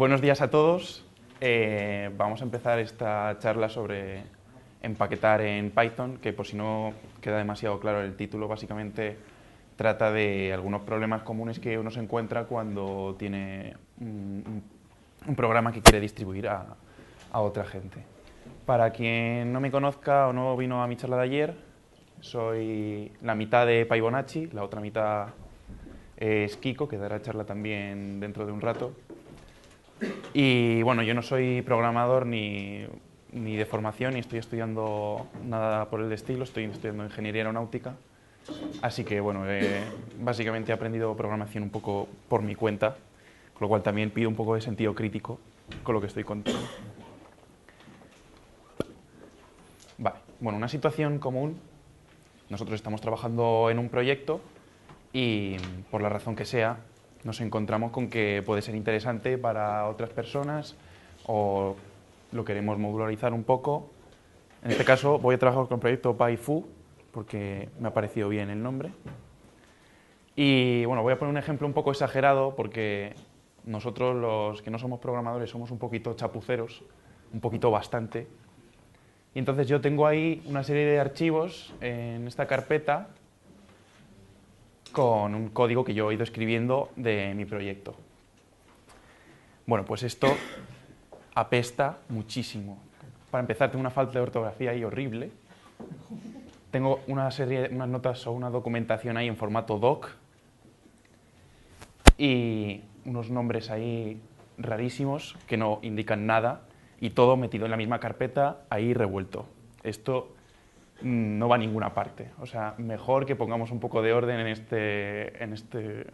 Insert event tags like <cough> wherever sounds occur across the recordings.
Buenos días a todos. Eh, vamos a empezar esta charla sobre empaquetar en Python, que por si no queda demasiado claro el título, básicamente trata de algunos problemas comunes que uno se encuentra cuando tiene un, programa que quiere distribuir a, otra gente. Para quien no me conozca o no vino a mi charla de ayer, soy la mitad de Paibonacci, la otra mitad es Kiko, que dará charla también dentro de un rato. Y bueno, yo no soy programador ni, de formación, ni estoy estudiando nada por el estilo, estoy estudiando ingeniería aeronáutica. Así que bueno, eh, básicamente he aprendido programación un poco por mi cuenta, con lo cual también pido un poco de sentido crítico con lo que estoy contando. Vale, bueno, una situación común. Nosotros estamos trabajando en un proyecto y por la razón que sea, nos encontramos con que puede ser interesante para otras personas o lo queremos modularizar un poco. En este caso voy a trabajar con el proyecto PyFu porque me ha parecido bien el nombre. Y bueno, voy a poner un ejemplo un poco exagerado porque nosotros los que no somos programadores somos un poquito chapuceros, un poquito bastante. Y entonces yo tengo ahí una serie de archivos en esta carpeta con un código que yo he ido escribiendo de mi proyecto. Bueno, pues esto apesta muchísimo. Para empezar, tengo una falta de ortografía ahí horrible. Tengo una serie, unas notas o una documentación ahí en formato doc y unos nombres ahí rarísimos que no indican nada y todo metido en la misma carpeta ahí revuelto. Esto Mm, no va a ninguna parte. O sea, mejor que pongamos un poco de orden en este, en este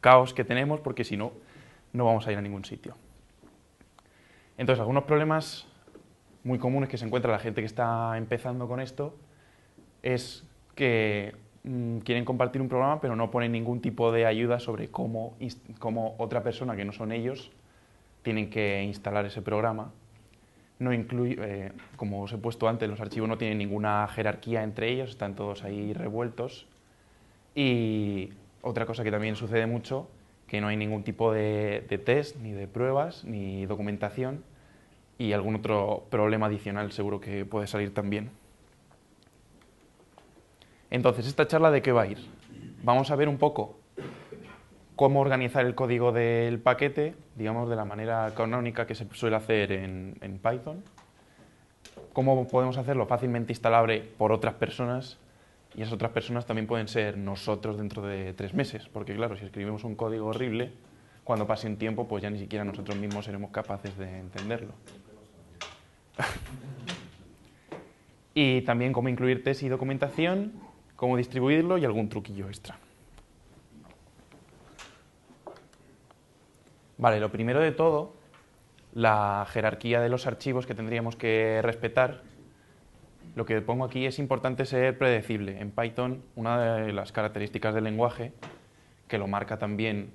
caos que tenemos, porque si no, no vamos a ir a ningún sitio. Entonces, algunos problemas muy comunes que se encuentra la gente que está empezando con esto es que mm, quieren compartir un programa, pero no ponen ningún tipo de ayuda sobre cómo, cómo otra persona que no son ellos tienen que instalar ese programa no incluye, eh, como os he puesto antes, los archivos no tienen ninguna jerarquía entre ellos, están todos ahí revueltos. Y otra cosa que también sucede mucho, que no hay ningún tipo de test, ni de pruebas, ni documentación, y algún otro problema adicional seguro que puede salir también. Entonces, ¿esta charla de qué va a ir? Vamos a ver un poco cómo organizar el código del paquete, digamos, de la manera canónica que se suele hacer en, Python, cómo podemos hacerlo fácilmente instalable por otras personas y esas otras personas también pueden ser nosotros dentro de tres meses, porque claro, si escribimos un código horrible, cuando pase un tiempo, pues ya ni siquiera nosotros mismos seremos capaces de entenderlo. <laughs> y también cómo incluir test y documentación, cómo distribuirlo y algún truquillo extra. Vale, lo primero de todo, la jerarquía de los archivos que tendríamos que respetar. Lo que pongo aquí es importante ser predecible. En Python, una de las características del lenguaje, que lo marca también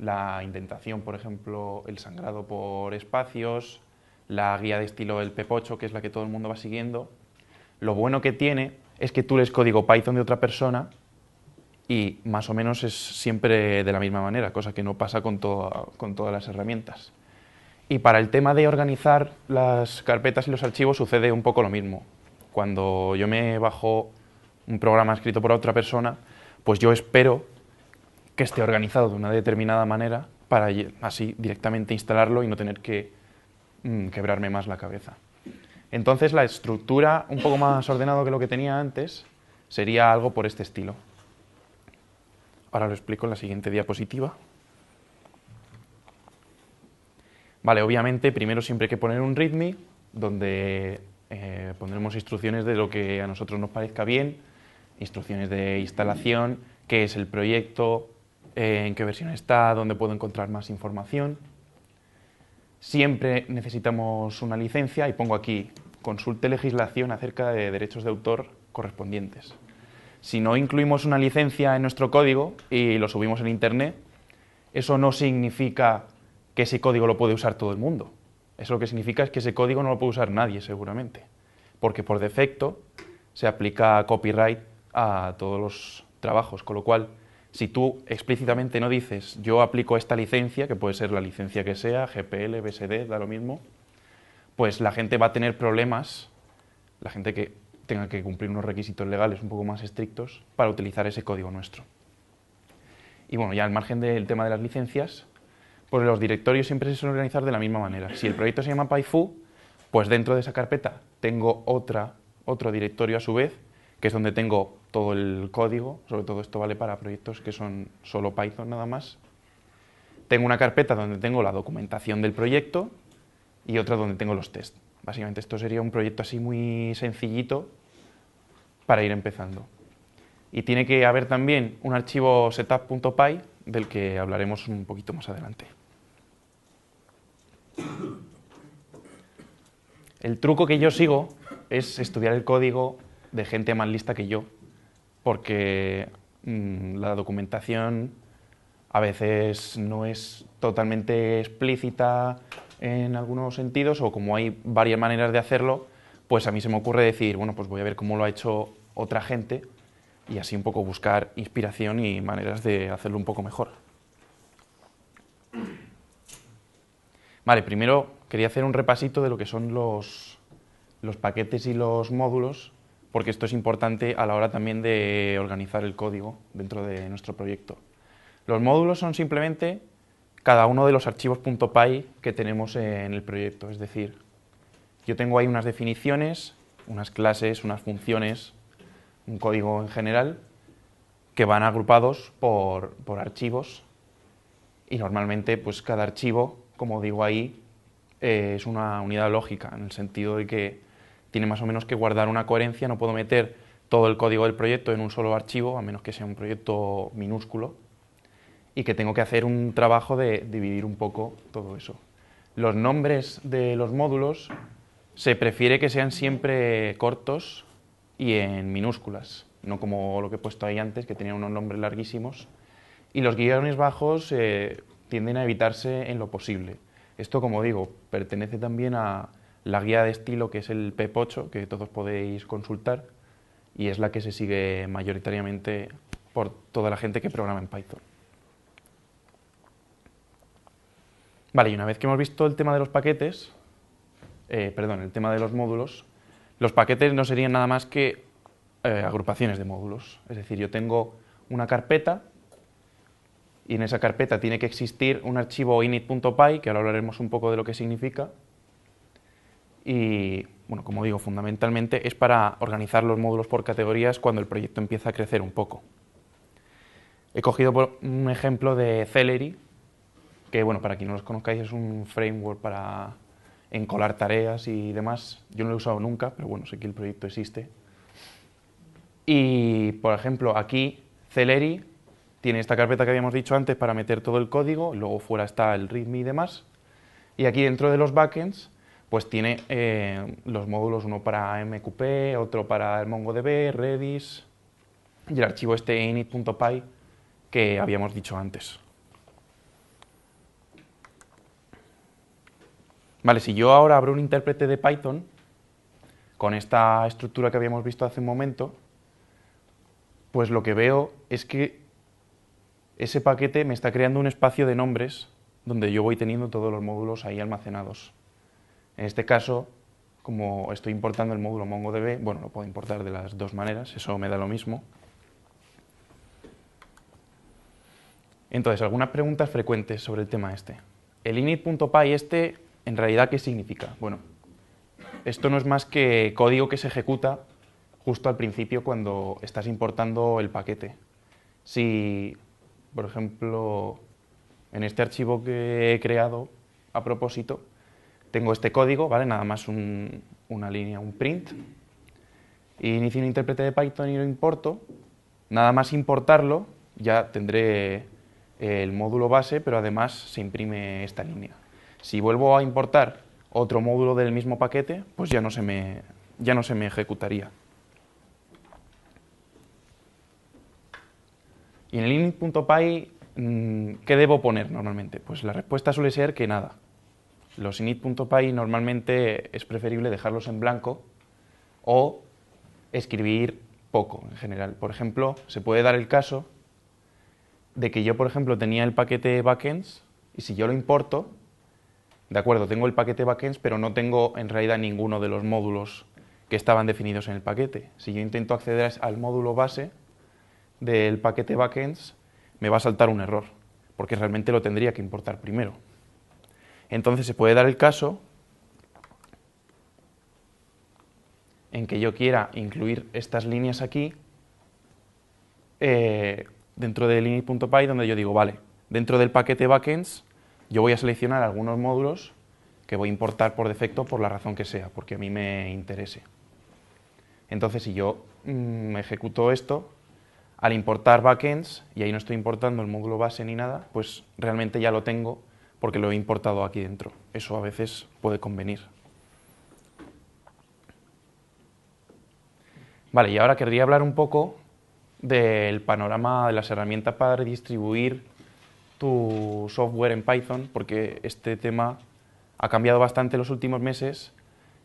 la indentación, por ejemplo, el sangrado por espacios, la guía de estilo del Pepocho, que es la que todo el mundo va siguiendo. Lo bueno que tiene es que tú lees código Python de otra persona y más o menos es siempre de la misma manera, cosa que no pasa con, todas las herramientas. Y para el tema de organizar las carpetas y los archivos sucede un poco lo mismo. Cuando yo me bajo un programa escrito por otra persona, pues yo espero que esté organizado de una determinada manera para así directamente instalarlo y no tener que mm, quebrarme más la cabeza. Entonces la estructura un poco más ordenado que lo que tenía antes sería algo por este estilo. Ahora lo explico en la siguiente diapositiva. Vale, obviamente primero siempre hay que poner un README donde eh, pondremos instrucciones de lo que a nosotros nos parezca bien, instrucciones de instalación, qué es el proyecto, eh, en qué versión está, dónde puedo encontrar más información. Siempre necesitamos una licencia y pongo aquí consulte legislación acerca de derechos de autor correspondientes. Si no incluimos una licencia en nuestro código y lo subimos en Internet, eso no significa que ese código lo puede usar todo el mundo. Eso lo que significa es que ese código no lo puede usar nadie seguramente, porque por defecto se aplica copyright a todos los trabajos, con lo cual si tú explícitamente no dices yo aplico esta licencia, que puede ser la licencia que sea, GPL, BSD, da lo mismo, pues la gente va a tener problemas, la gente que tenga que cumplir unos requisitos legales un poco más estrictos para utilizar ese código nuestro. Y bueno, ya al margen del tema de las licencias, pues los directorios siempre se suelen organizar de la misma manera. Si el proyecto se llama PyFu, pues dentro de esa carpeta tengo otra, otro directorio a su vez, que es donde tengo todo el código, sobre todo esto vale para proyectos que son solo Python nada más. Tengo una carpeta donde tengo la documentación del proyecto y otra donde tengo los tests. Básicamente esto sería un proyecto así muy sencillito para ir empezando. Y tiene que haber también un archivo setup.py del que hablaremos un poquito más adelante. El truco que yo sigo es estudiar el código de gente más lista que yo, porque mm, la documentación a veces no es totalmente explícita, en algunos sentidos, o como hay varias maneras de hacerlo, pues a mí se me ocurre decir, bueno, pues voy a ver cómo lo ha hecho otra gente y así un poco buscar inspiración y maneras de hacerlo un poco mejor. Vale, primero quería hacer un repasito de lo que son los, los paquetes y los módulos, porque esto es importante a la hora también de organizar el código dentro de nuestro proyecto. Los módulos son simplemente cada uno de los archivos que tenemos en el proyecto. Es decir, yo tengo ahí unas definiciones, unas clases, unas funciones, un código en general, que van agrupados por, archivos y normalmente pues cada archivo, como digo ahí, eh, es una unidad lógica, en el sentido de que tiene más o menos que guardar una coherencia, no puedo meter todo el código del proyecto en un solo archivo, a menos que sea un proyecto minúsculo, y que tengo que hacer un trabajo de dividir un poco todo eso. Los nombres de los módulos se prefiere que sean siempre cortos y en minúsculas, no como lo que he puesto ahí antes, que tenían unos nombres larguísimos. Y los guiones bajos eh, tienden a evitarse en lo posible. Esto, como digo, pertenece también a la guía de estilo que es el PEP8, que todos podéis consultar, y es la que se sigue mayoritariamente por toda la gente que programa en Python. Vale, y una vez que hemos visto el tema de los paquetes, eh, perdón, el tema de los módulos, los paquetes no serían nada más que eh, agrupaciones de módulos. Es decir, yo tengo una carpeta y en esa carpeta tiene que existir un archivo init.py, que ahora hablaremos un poco de lo que significa. Y, bueno, como digo, fundamentalmente es para organizar los módulos por categorías cuando el proyecto empieza a crecer un poco. He cogido un ejemplo de Celery, que bueno, para quien no los conozcáis es un framework para encolar tareas y demás. Yo no lo he usado nunca, pero bueno, sé que el proyecto existe. Y, por ejemplo, aquí Celery tiene esta carpeta que habíamos dicho antes para meter todo el código, luego fuera está el README y demás. Y aquí dentro de los backends, pues tiene eh, los módulos, uno para MQP, otro para el MongoDB, Redis y el archivo este init.py que habíamos dicho antes. Vale, si yo ahora abro un intérprete de Python con esta estructura que habíamos visto hace un momento, pues lo que veo es que ese paquete me está creando un espacio de nombres donde yo voy teniendo todos los módulos ahí almacenados. En este caso, como estoy importando el módulo MongoDB, bueno, lo puedo importar de las dos maneras, eso me da lo mismo. Entonces, algunas preguntas frecuentes sobre el tema este. El init.py este ¿En realidad qué significa? Bueno, esto no es más que código que se ejecuta justo al principio cuando estás importando el paquete. Si, por ejemplo, en este archivo que he creado a propósito, tengo este código, ¿vale? Nada más una línea, un print. Y inicio un intérprete de Python y lo importo. Nada más importarlo, ya tendré el módulo base, pero además se imprime esta línea. Si vuelvo a importar otro módulo del mismo paquete, pues ya no se me, ya no se me ejecutaría. Y en el init.py, mm, ¿qué debo poner normalmente? Pues la respuesta suele ser que nada. Los init.py normalmente es preferible dejarlos en blanco o escribir poco en general. Por ejemplo, se puede dar el caso de que yo, por ejemplo, tenía el paquete backends y si yo lo importo, de acuerdo, tengo el paquete backends, pero no tengo en realidad ninguno de los módulos que estaban definidos en el paquete. Si yo intento acceder al módulo base del paquete backends, me va a saltar un error, porque realmente lo tendría que importar primero. Entonces se puede dar el caso en que yo quiera incluir estas líneas aquí eh, dentro de line.py, donde yo digo, vale, dentro del paquete backends yo voy a seleccionar algunos módulos que voy a importar por defecto por la razón que sea, porque a mí me interese. Entonces, si yo me mm, ejecuto esto, al importar backends, y ahí no estoy importando el módulo base ni nada, pues realmente ya lo tengo porque lo he importado aquí dentro. Eso a veces puede convenir. Vale, y ahora querría hablar un poco del panorama de las herramientas para distribuir tu software en Python, porque este tema ha cambiado bastante los últimos meses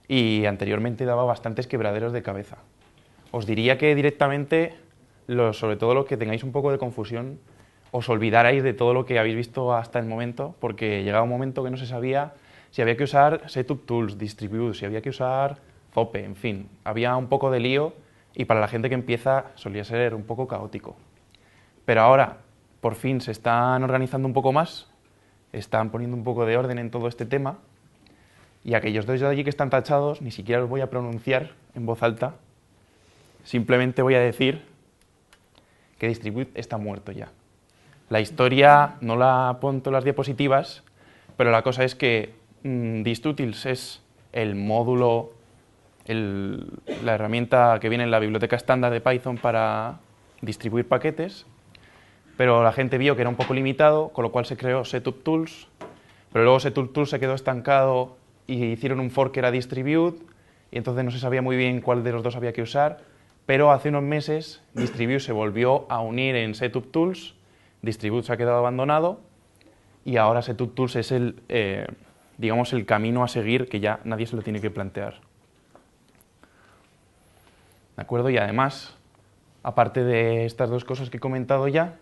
y anteriormente daba bastantes quebraderos de cabeza. Os diría que directamente, sobre todo los que tengáis un poco de confusión, os olvidarais de todo lo que habéis visto hasta el momento, porque llegaba un momento que no se sabía si había que usar Setup Tools, Distribute, si había que usar Zope, en fin, había un poco de lío y para la gente que empieza solía ser un poco caótico. Pero ahora, por fin se están organizando un poco más, están poniendo un poco de orden en todo este tema y aquellos dos de allí que están tachados ni siquiera los voy a pronunciar en voz alta, simplemente voy a decir que Distribute está muerto ya. La historia no la pongo en las diapositivas, pero la cosa es que mm, Distutils es el módulo, la herramienta que viene en la biblioteca estándar de Python para distribuir paquetes pero la gente vio que era un poco limitado, con lo cual se creó SetupTools, pero luego SetupTools se quedó estancado y hicieron un fork que era Distribute, y entonces no se sabía muy bien cuál de los dos había que usar, pero hace unos meses Distribute se volvió a unir en SetupTools, Tools, Distribute se ha quedado abandonado, y ahora SetupTools es el, eh, digamos, el camino a seguir que ya nadie se lo tiene que plantear. ¿De acuerdo? Y además, aparte de estas dos cosas que he comentado ya,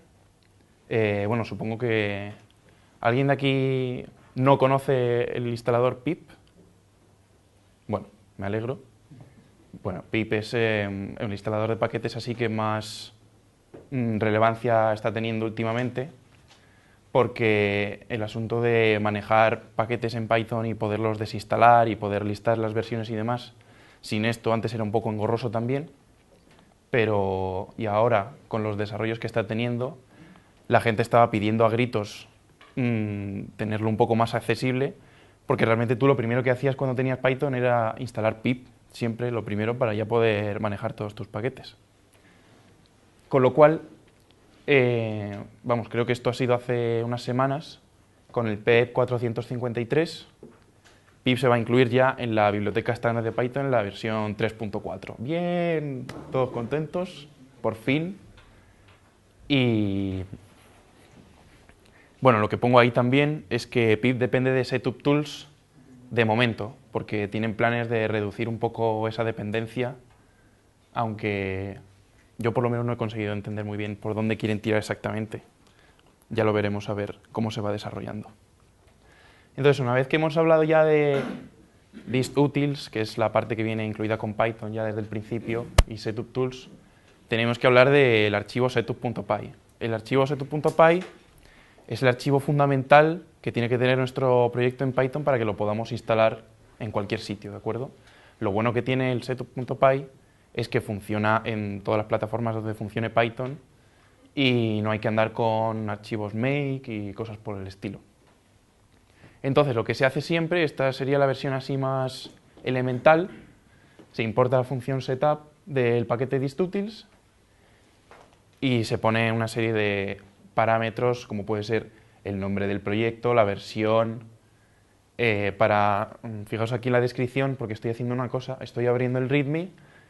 eh, bueno, supongo que alguien de aquí no conoce el instalador PIP. Bueno, me alegro. Bueno, PIP es em, el instalador de paquetes así que más mm, relevancia está teniendo últimamente porque el asunto de manejar paquetes en Python y poderlos desinstalar y poder listar las versiones y demás, sin esto antes era un poco engorroso también, pero y ahora con los desarrollos que está teniendo, la gente estaba pidiendo a gritos mm, tenerlo un poco más accesible, porque realmente tú lo primero que hacías cuando tenías Python era instalar pip, siempre lo primero para ya poder manejar todos tus paquetes. Con lo cual, eh, vamos, creo que esto ha sido hace unas semanas, con el PEP 453, e pip se va a incluir ya en la biblioteca estándar de Python en la versión 3.4. Bien, todos contentos, por fin. Y, bueno, lo que pongo ahí también es que PIP depende de Setup Tools de momento, porque tienen planes de reducir un poco esa dependencia, aunque yo por lo menos no he conseguido entender muy bien por dónde quieren tirar exactamente. Ya lo veremos a ver cómo se va desarrollando. Entonces, una vez que hemos hablado ya de list que es la parte que viene incluida con Python ya desde el principio, y setup tools, tenemos que hablar del archivo setup.py. El archivo setup.py es el archivo fundamental que tiene que tener nuestro proyecto en Python para que lo podamos instalar en cualquier sitio, ¿de acuerdo? Lo bueno que tiene el setup.py es que funciona en todas las plataformas donde funcione Python y no hay que andar con archivos make y cosas por el estilo. Entonces, lo que se hace siempre, esta sería la versión así más elemental, se importa la función setup del paquete distutils y se pone una serie de parámetros como puede ser el nombre del proyecto, la versión. Eh, para, mm, fijaos aquí en la descripción porque estoy haciendo una cosa, estoy abriendo el README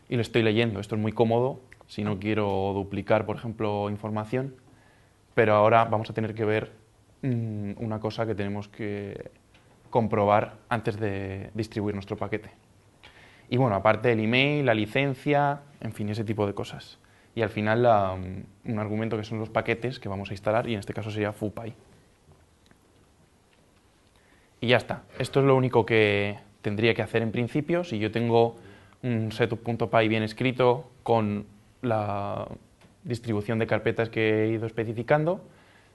y lo estoy leyendo. Esto es muy cómodo si no quiero duplicar, por ejemplo, información. Pero ahora vamos a tener que ver mm, una cosa que tenemos que comprobar antes de distribuir nuestro paquete. Y bueno, aparte el email, la licencia, en fin, ese tipo de cosas y al final un argumento que son los paquetes que vamos a instalar y en este caso sería FUPAI. Y ya está. Esto es lo único que tendría que hacer en principio. Si yo tengo un setup.py bien escrito con la distribución de carpetas que he ido especificando,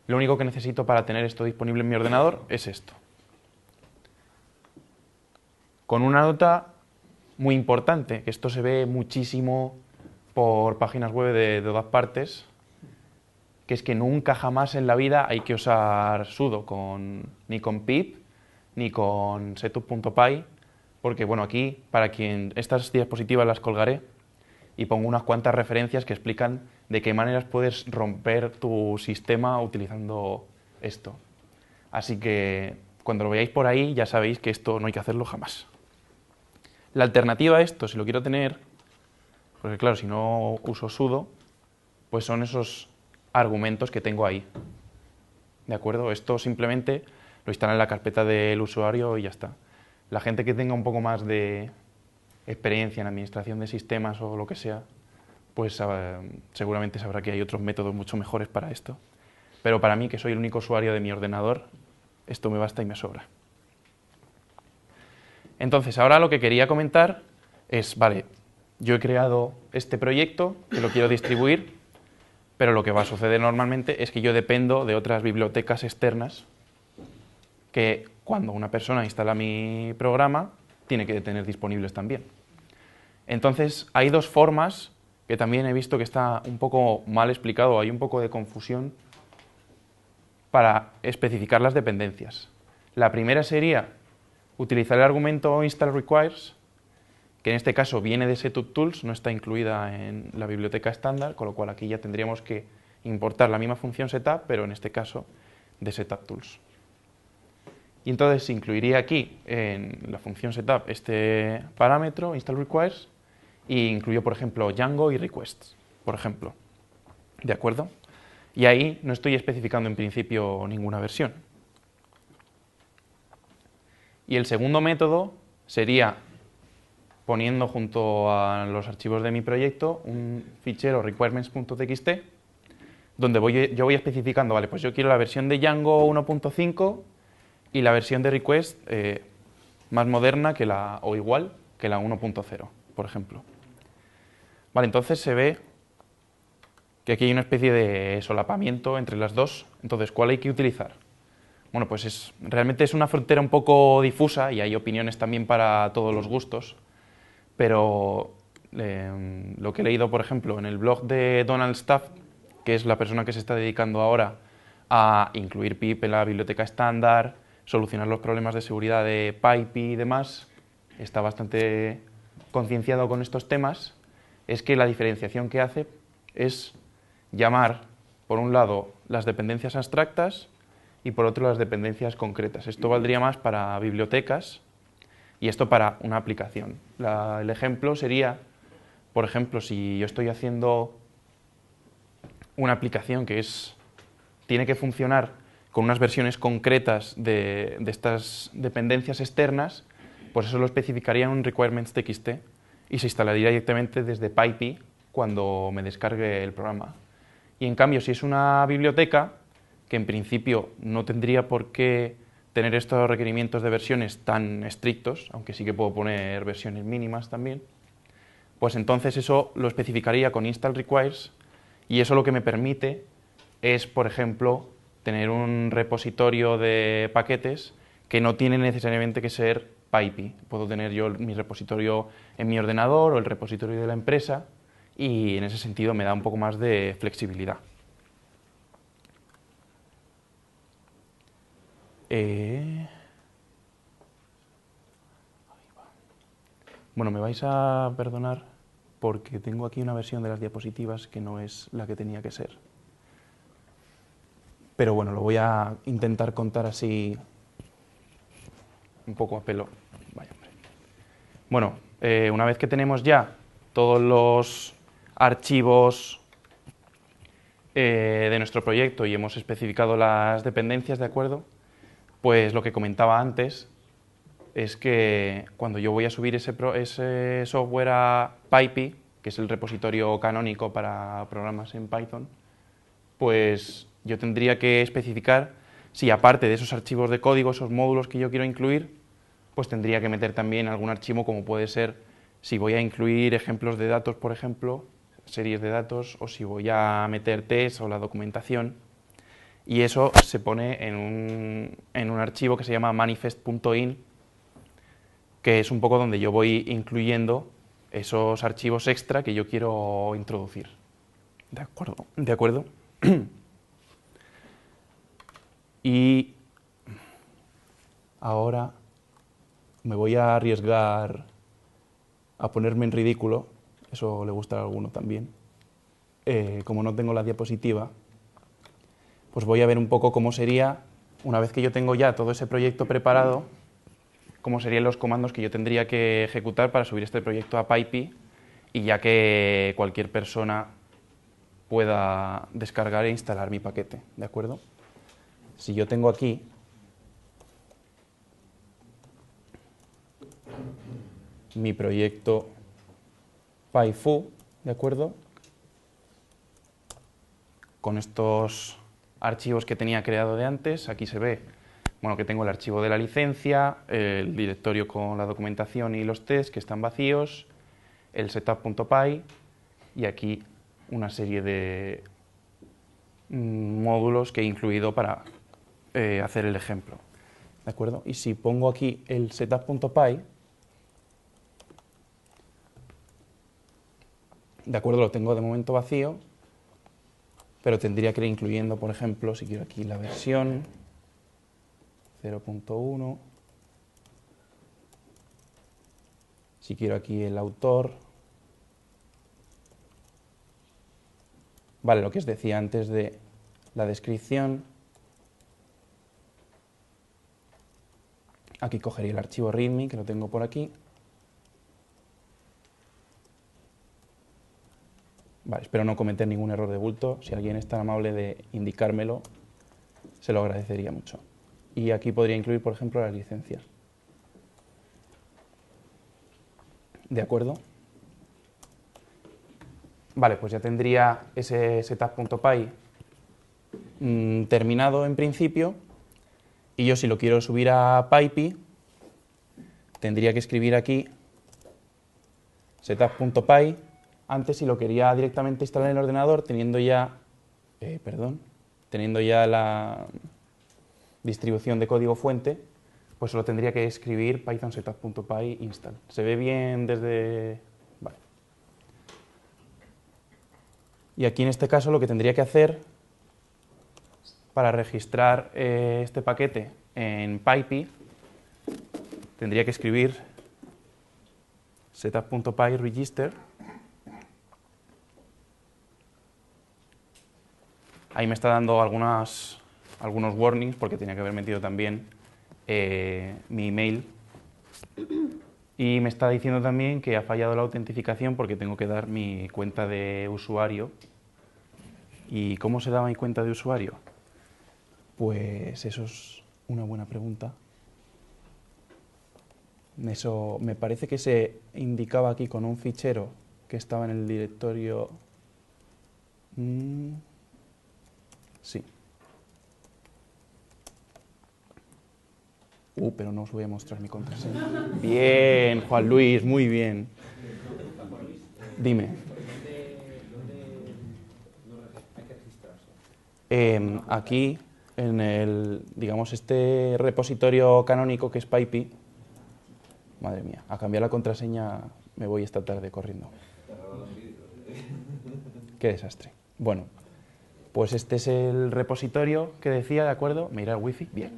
lo único que necesito para tener esto disponible en mi ordenador es esto. Con una nota muy importante, que esto se ve muchísimo por páginas web de, todas partes, que es que nunca jamás en la vida hay que usar sudo con, ni con pip ni con setup.py, porque bueno, aquí para quien estas diapositivas las colgaré y pongo unas cuantas referencias que explican de qué maneras puedes romper tu sistema utilizando esto. Así que cuando lo veáis por ahí ya sabéis que esto no hay que hacerlo jamás. La alternativa a esto, si lo quiero tener porque claro, si no uso sudo, pues son esos argumentos que tengo ahí. ¿De acuerdo? Esto simplemente lo instala en la carpeta del usuario y ya está. La gente que tenga un poco más de experiencia en administración de sistemas o lo que sea, pues seguramente sabrá que hay otros métodos mucho mejores para esto. Pero para mí, que soy el único usuario de mi ordenador, esto me basta y me sobra. Entonces, ahora lo que quería comentar es, vale, yo he creado este proyecto que lo quiero distribuir, pero lo que va a suceder normalmente es que yo dependo de otras bibliotecas externas que cuando una persona instala mi programa tiene que tener disponibles también. Entonces, hay dos formas que también he visto que está un poco mal explicado, hay un poco de confusión para especificar las dependencias. La primera sería utilizar el argumento install requires que en este caso viene de SetupTools, no está incluida en la biblioteca estándar, con lo cual aquí ya tendríamos que importar la misma función setup, pero en este caso de SetupTools. Y entonces incluiría aquí en la función setup este parámetro, install requires, e incluyo, por ejemplo, Django y requests, por ejemplo. ¿De acuerdo? Y ahí no estoy especificando en principio ninguna versión. Y el segundo método sería poniendo junto a los archivos de mi proyecto un fichero requirements.txt donde yo voy especificando, vale, pues yo quiero la versión de Django 1.5 y la versión de request eh, más moderna que la, o igual que la 1.0, por ejemplo. Vale, entonces se ve que aquí hay una especie de solapamiento entre las dos. Entonces, ¿cuál hay que utilizar? Bueno, pues es, realmente es una frontera un poco difusa y hay opiniones también para todos los gustos. Pero em, lo que he leído, por ejemplo, en el blog de Donald Staff, que es la persona que se está dedicando ahora a incluir PIP en la biblioteca estándar, solucionar los problemas de seguridad de PIP y demás, está bastante concienciado con estos temas, es que la diferenciación que hace es llamar, por un lado, las dependencias abstractas y por otro las dependencias concretas. Esto valdría más para bibliotecas y esto para una aplicación. el ejemplo sería, por ejemplo, si yo estoy haciendo una aplicación que es, tiene que funcionar con unas versiones concretas de, de estas dependencias externas, pues eso lo especificaría en un requirements.txt y se instalaría directamente desde PyPI cuando me descargue el programa. Y en cambio, si es una biblioteca, que en principio no tendría por qué tener estos requerimientos de versiones tan estrictos, aunque sí que puedo poner versiones mínimas también, pues entonces eso lo especificaría con install requires y eso lo que me permite es, por ejemplo, tener un repositorio de paquetes que no tiene necesariamente que ser PyPI. Puedo tener yo mi repositorio en mi ordenador o el repositorio de la empresa y en ese sentido me da un poco más de flexibilidad. Eh. Bueno, me vais a perdonar porque tengo aquí una versión de las diapositivas que no es la que tenía que ser. Pero bueno, lo voy a intentar contar así un poco a pelo. bueno, eh, una vez que tenemos ya todos los archivos eh, de nuestro proyecto y hemos especificado las dependencias, ¿de acuerdo? Pues lo que comentaba antes es que cuando yo voy a subir ese, ese software a PyPy, que es el repositorio canónico para programas en Python, pues yo tendría que especificar si aparte de esos archivos de código, esos módulos que yo quiero incluir, pues tendría que meter también algún archivo como puede ser si voy a incluir ejemplos de datos, por ejemplo, series de datos, o si voy a meter test o la documentación, y eso se pone en un, en un archivo que se llama manifest.in, que es un poco donde yo voy incluyendo esos archivos extra que yo quiero introducir. ¿De acuerdo? ¿De acuerdo? <clears throat> y ahora me voy a arriesgar a ponerme en ridículo, eso le gusta a alguno también. Eh, como no tengo la diapositiva, pues voy a ver un poco cómo sería, una vez que yo tengo ya todo ese proyecto preparado, cómo serían los comandos que yo tendría que ejecutar para subir este proyecto a PyPI y ya que cualquier persona pueda descargar e instalar mi paquete, ¿de acuerdo? Si yo tengo aquí mi proyecto PyFu, ¿de acuerdo? Con estos archivos que tenía creado de antes. Aquí se ve bueno, que tengo el archivo de la licencia, el directorio con la documentación y los tests que están vacíos, el setup.py y aquí una serie de mm, módulos que he incluido para eh, hacer el ejemplo. ¿De acuerdo? Y si pongo aquí el setup.py, de acuerdo, lo tengo de momento vacío, pero tendría que ir incluyendo, por ejemplo, si quiero aquí la versión 0.1, si quiero aquí el autor, vale, lo que os decía antes de la descripción, aquí cogería el archivo README, que lo tengo por aquí, Vale, espero no cometer ningún error de bulto. Si alguien es tan amable de indicármelo, se lo agradecería mucho. Y aquí podría incluir, por ejemplo, las licencias. ¿De acuerdo? Vale, pues ya tendría ese setup.py mm, terminado en principio. Y yo si lo quiero subir a PyPy, tendría que escribir aquí setup.py antes si lo quería directamente instalar en el ordenador teniendo ya, eh, perdón, teniendo ya la distribución de código fuente, pues solo tendría que escribir python setup.py install. ¿Se ve bien desde...? Vale. Y aquí en este caso lo que tendría que hacer para registrar eh, este paquete en PyPy, tendría que escribir setup.py register Ahí me está dando algunas, algunos warnings porque tenía que haber metido también eh, mi email. Y me está diciendo también que ha fallado la autentificación porque tengo que dar mi cuenta de usuario. ¿Y cómo se da mi cuenta de usuario? Pues eso es una buena pregunta. Eso me parece que se indicaba aquí con un fichero que estaba en el directorio. Mm. Sí. Uh, pero no os voy a mostrar mi contraseña. Bien, Juan Luis, muy bien. Dime. Em, aquí, en el, digamos, este repositorio canónico que es PyPI. Madre mía, a cambiar la contraseña me voy esta tarde corriendo. Qué desastre. Bueno, pues este es el repositorio que decía, ¿de acuerdo? mira el wifi? Bien.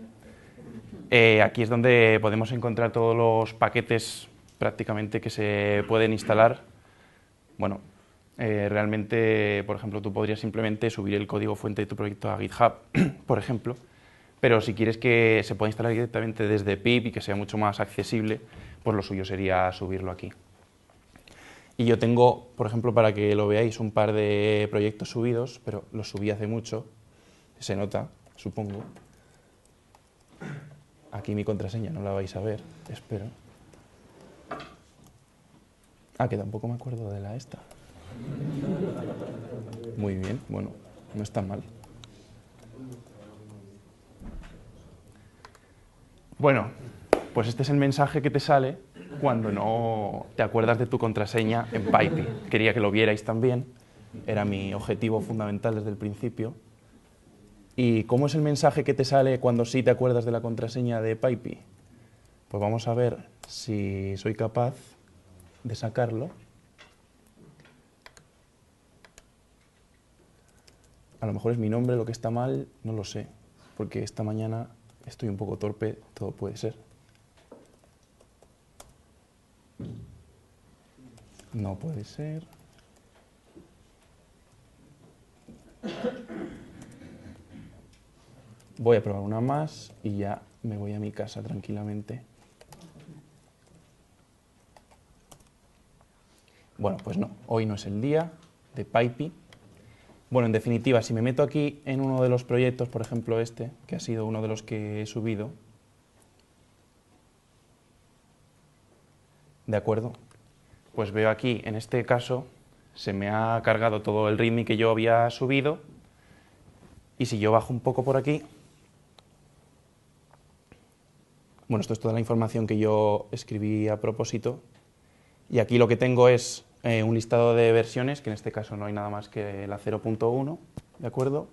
Eh, aquí es donde podemos encontrar todos los paquetes prácticamente que se pueden instalar. Bueno, eh, realmente, por ejemplo, tú podrías simplemente subir el código fuente de tu proyecto a GitHub, <clears throat> por ejemplo, pero si quieres que se pueda instalar directamente desde pip y que sea mucho más accesible, pues lo suyo sería subirlo aquí. Y yo tengo, por ejemplo, para que lo veáis, un par de proyectos subidos, pero los subí hace mucho, se nota, supongo. Aquí mi contraseña, no la vais a ver, espero. Ah, que tampoco me acuerdo de la esta. Muy bien, bueno, no está mal. Bueno, pues este es el mensaje que te sale cuando no te acuerdas de tu contraseña en Pipey. Quería que lo vierais también, era mi objetivo fundamental desde el principio. ¿Y cómo es el mensaje que te sale cuando sí te acuerdas de la contraseña de Pipey? Pues vamos a ver si soy capaz de sacarlo. A lo mejor es mi nombre lo que está mal, no lo sé, porque esta mañana estoy un poco torpe, todo puede ser. No puede ser. Voy a probar una más y ya me voy a mi casa tranquilamente. Bueno, pues no, hoy no es el día de Pipey. Bueno, en definitiva, si me meto aquí en uno de los proyectos, por ejemplo este, que ha sido uno de los que he subido, ¿de acuerdo? pues veo aquí, en este caso, se me ha cargado todo el readme que yo había subido. Y si yo bajo un poco por aquí, bueno, esto es toda la información que yo escribí a propósito. Y aquí lo que tengo es eh, un listado de versiones, que en este caso no hay nada más que la 0.1, ¿de acuerdo?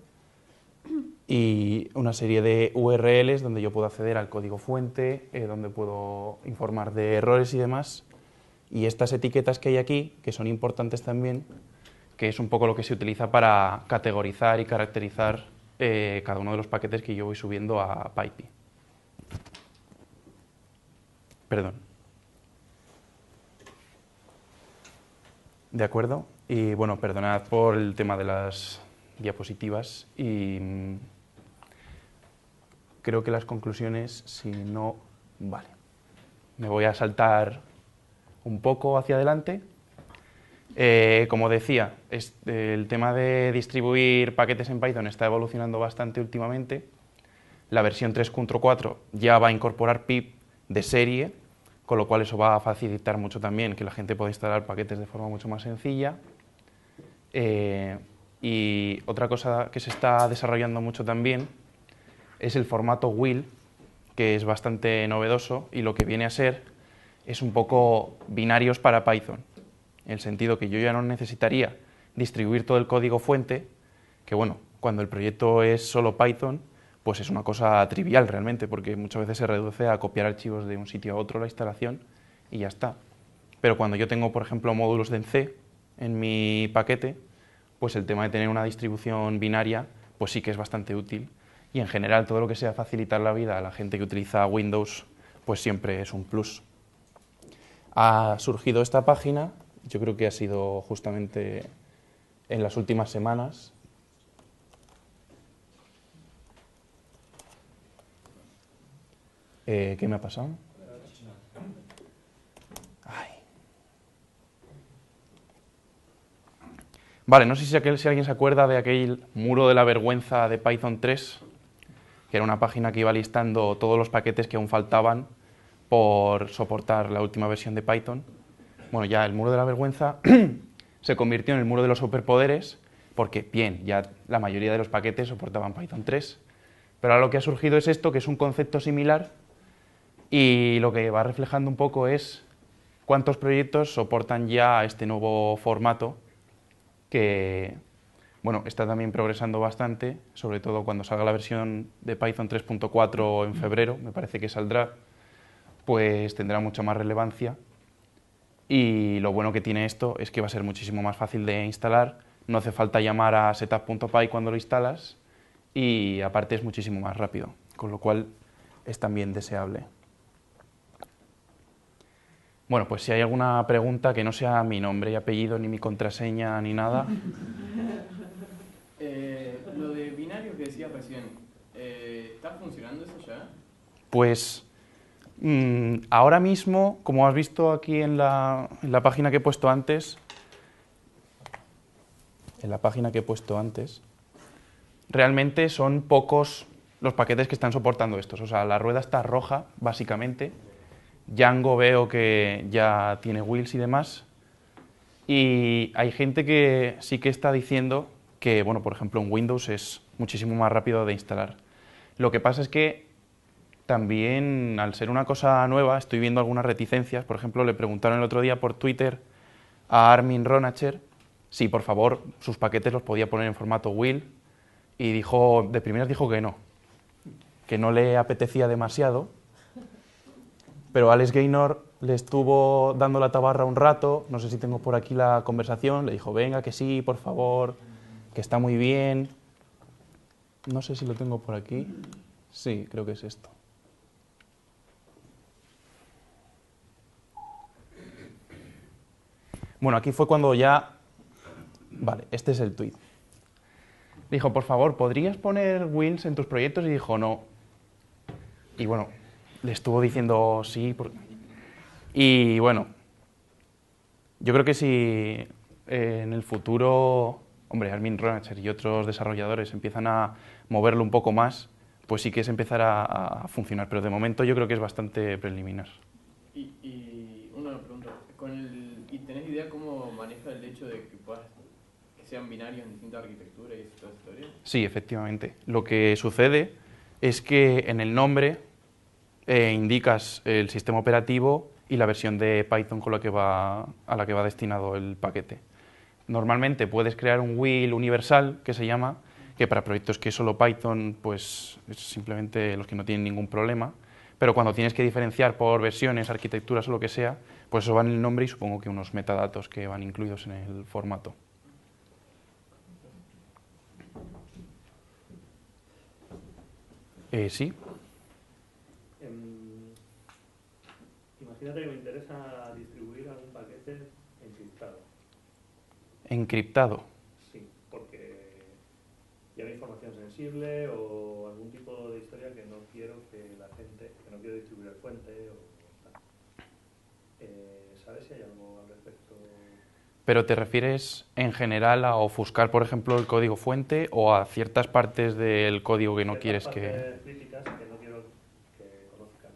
Y una serie de URLs donde yo puedo acceder al código fuente, eh, donde puedo informar de errores y demás. Y estas etiquetas que hay aquí, que son importantes también, que es un poco lo que se utiliza para categorizar y caracterizar eh, cada uno de los paquetes que yo voy subiendo a PyPy. Perdón. De acuerdo. Y bueno, perdonad por el tema de las diapositivas. Y mm, creo que las conclusiones, si no. Vale. Me voy a saltar un poco hacia adelante. Eh, como decía, el tema de distribuir paquetes en Python está evolucionando bastante últimamente. La versión 3.4 ya va a incorporar pip de serie, con lo cual eso va a facilitar mucho también que la gente pueda instalar paquetes de forma mucho más sencilla. Eh, y otra cosa que se está desarrollando mucho también es el formato will, que es bastante novedoso y lo que viene a ser es un poco binarios para Python, en el sentido que yo ya no necesitaría distribuir todo el código fuente, que bueno, cuando el proyecto es solo Python, pues es una cosa trivial realmente, porque muchas veces se reduce a copiar archivos de un sitio a otro la instalación y ya está. Pero cuando yo tengo, por ejemplo, módulos de C en mi paquete, pues el tema de tener una distribución binaria, pues sí que es bastante útil. Y en general todo lo que sea facilitar la vida a la gente que utiliza Windows, pues siempre es un plus ha surgido esta página, yo creo que ha sido justamente en las últimas semanas. Eh, ¿Qué me ha pasado? Vale, no sé si, si alguien se acuerda de aquel muro de la vergüenza de Python 3, que era una página que iba listando todos los paquetes que aún faltaban por soportar la última versión de Python. Bueno, ya el muro de la vergüenza <clears throat> se convirtió en el muro de los superpoderes, porque bien, ya la mayoría de los paquetes soportaban Python 3, pero ahora lo que ha surgido es esto, que es un concepto similar, y lo que va reflejando un poco es cuántos proyectos soportan ya este nuevo formato, que bueno, está también progresando bastante, sobre todo cuando salga la versión de Python 3.4 en febrero, me parece que saldrá, pues tendrá mucha más relevancia. Y lo bueno que tiene esto es que va a ser muchísimo más fácil de instalar. No hace falta llamar a setup.py cuando lo instalas y aparte es muchísimo más rápido, con lo cual es también deseable. Bueno, pues si hay alguna pregunta que no sea mi nombre y apellido, ni mi contraseña, ni nada. <laughs> Eh, lo de binario que decía recién, eh, ¿está funcionando eso ya? Pues Mm, ahora mismo, como has visto aquí en la, página que he puesto antes, en la página que he puesto antes, realmente son pocos los paquetes que están soportando estos. O sea, la rueda está roja, básicamente. Django veo que ya tiene wheels y demás. Y hay gente que sí que está diciendo que, bueno, por ejemplo, en Windows es muchísimo más rápido de instalar. Lo que pasa es que también, al ser una cosa nueva, estoy viendo algunas reticencias. Por ejemplo, le preguntaron el otro día por Twitter a Armin Ronacher si, por favor, sus paquetes los podía poner en formato Will. y dijo, de primeras dijo que no, que no le apetecía demasiado. Pero Alex Gaynor le estuvo dando la tabarra un rato, no sé si tengo por aquí la conversación, le dijo, venga, que sí, por favor, que está muy bien. No sé si lo tengo por aquí. Sí, creo que es esto. Bueno, aquí fue cuando ya... Vale, este es el tuit. Dijo, por favor, ¿podrías poner Wills en tus proyectos? Y dijo, no. Y bueno, le estuvo diciendo sí. Y bueno, yo creo que si eh, en el futuro, hombre, Armin Ronacher y otros desarrolladores empiezan a moverlo un poco más, pues sí que es empezar a funcionar. Pero de momento yo creo que es bastante preliminar. sean binarios en distintas arquitecturas y Sí, efectivamente. Lo que sucede es que en el nombre eh, indicas el sistema operativo y la versión de Python con la que va, a la que va destinado el paquete. Normalmente puedes crear un wheel universal, que se llama, que para proyectos que es solo Python, pues es simplemente los que no tienen ningún problema. Pero cuando tienes que diferenciar por versiones, arquitecturas o lo que sea, pues eso va en el nombre y supongo que unos metadatos que van incluidos en el formato. Eh, sí. Em, imagínate que me interesa distribuir algún paquete encriptado. ¿Encriptado? Sí, porque ya hay información sensible o algún tipo de historia que no quiero que la gente, que no quiero distribuir el fuente o pero te refieres en general a ofuscar, por ejemplo, el código fuente o a ciertas partes del código que no quieres que... Críticas que no quiero que conozcan.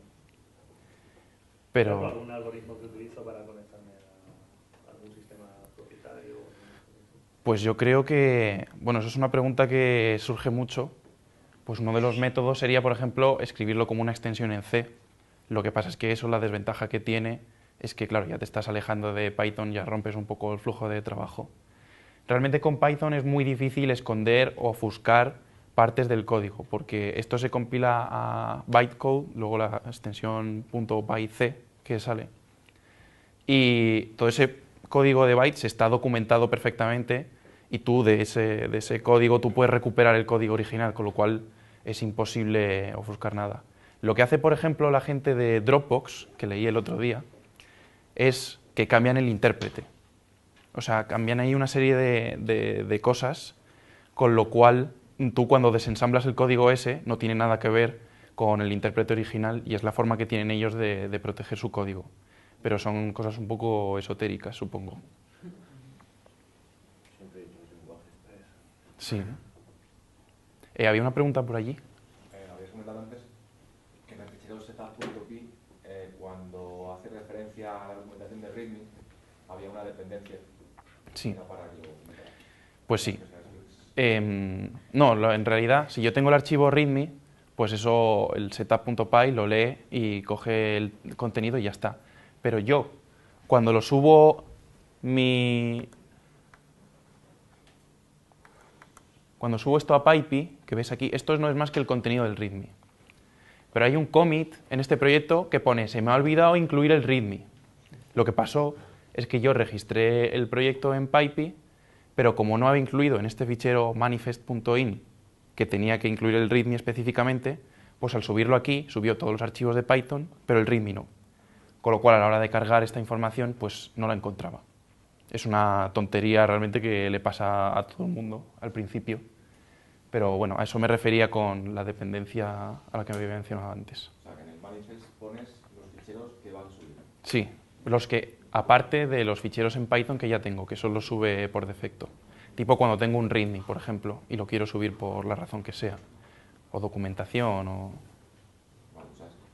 Pero... ¿Algún algoritmo que utilizo para conectarme a algún sistema propietario? Pues yo creo que... Bueno, eso es una pregunta que surge mucho. Pues uno de los métodos sería, por ejemplo, escribirlo como una extensión en C. Lo que pasa es que eso, es la desventaja que tiene es que, claro, ya te estás alejando de Python, ya rompes un poco el flujo de trabajo. Realmente con Python es muy difícil esconder o ofuscar partes del código, porque esto se compila a bytecode, luego la extensión .pyc que sale. Y todo ese código de bytes está documentado perfectamente y tú de ese, de ese código tú puedes recuperar el código original, con lo cual es imposible ofuscar nada. Lo que hace, por ejemplo, la gente de Dropbox, que leí el otro día, es que cambian el intérprete. O sea, cambian ahí una serie de, cosas, con lo cual tú cuando desensamblas el código ese, no tiene nada que ver con el intérprete original y es la forma que tienen ellos de, proteger su código. Pero son cosas un poco esotéricas, supongo. Sí. Eh, había una pregunta por allí. Eh, dependencia. Sí. Pues sí. Em, no, en realidad, si yo tengo el archivo README, pues eso, el setup.py lo lee y coge el contenido y ya está. Pero yo, cuando lo subo mi... Cuando subo esto a pypi, que ves aquí, esto no es más que el contenido del README. Pero hay un commit en este proyecto que pone, se me ha olvidado incluir el README. Lo que pasó es que yo registré el proyecto en PyPI, pero como no había incluido en este fichero manifest.in que tenía que incluir el README específicamente, pues al subirlo aquí subió todos los archivos de Python, pero el README no. Con lo cual a la hora de cargar esta información pues no la encontraba. Es una tontería realmente que le pasa a todo el mundo al principio. Pero bueno, a eso me refería con la dependencia a la que me había mencionado antes. O sea, que en el manifest pones los ficheros que van subiendo. Sí, los que aparte de los ficheros en Python que ya tengo, que solo sube por defecto. Tipo cuando tengo un README, por ejemplo, y lo quiero subir por la razón que sea, o documentación, o... o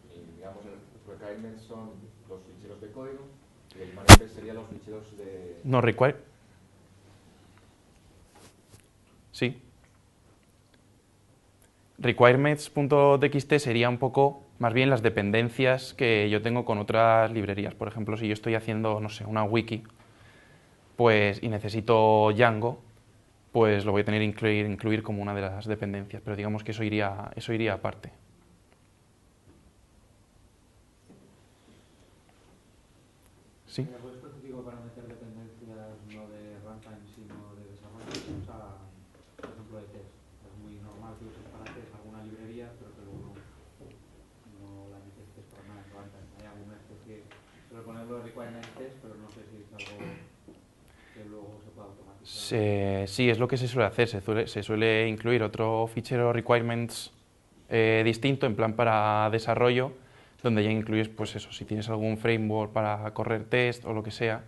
eh, digamos, requirements son los ficheros de código el manifest serían los ficheros de... No, require... Sí. Requirements.txt sería un poco más bien las dependencias que yo tengo con otras librerías. Por ejemplo, si yo estoy haciendo, no sé, una wiki pues, y necesito Django, pues lo voy a tener que incluir, incluir como una de las dependencias, pero digamos que eso iría, eso iría aparte. ¿Sí? sí, es lo que se suele hacer, se suele, incluir otro fichero requirements eh, distinto en plan para desarrollo, donde ya incluyes, pues eso, si tienes algún framework para correr test o lo que sea,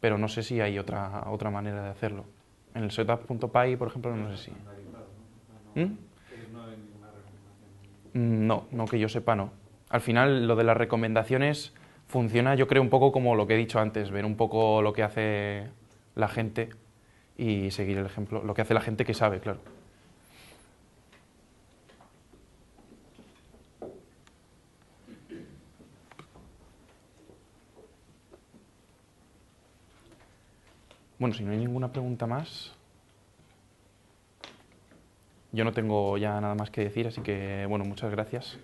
pero no sé si hay otra, otra manera de hacerlo. En el setup.py, por ejemplo, no sé si. Ah, ¿Mm? mm, no, no que yo sepa, no. Al final, lo de las recomendaciones funciona, yo creo, un poco como lo que he dicho antes, ver un poco lo que hace la gente y seguir el ejemplo, lo que hace la gente que sabe, claro. Bueno, si no hay ninguna pregunta más, yo no tengo ya nada más que decir, así que, bueno, muchas gracias.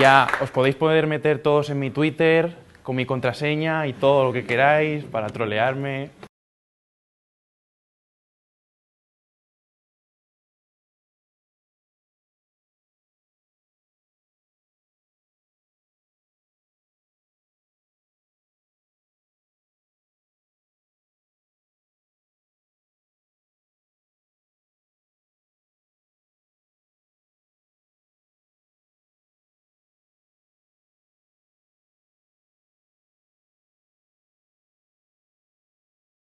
ya os podéis poder meter todos en mi Twitter con mi contraseña y todo lo que queráis para trolearme.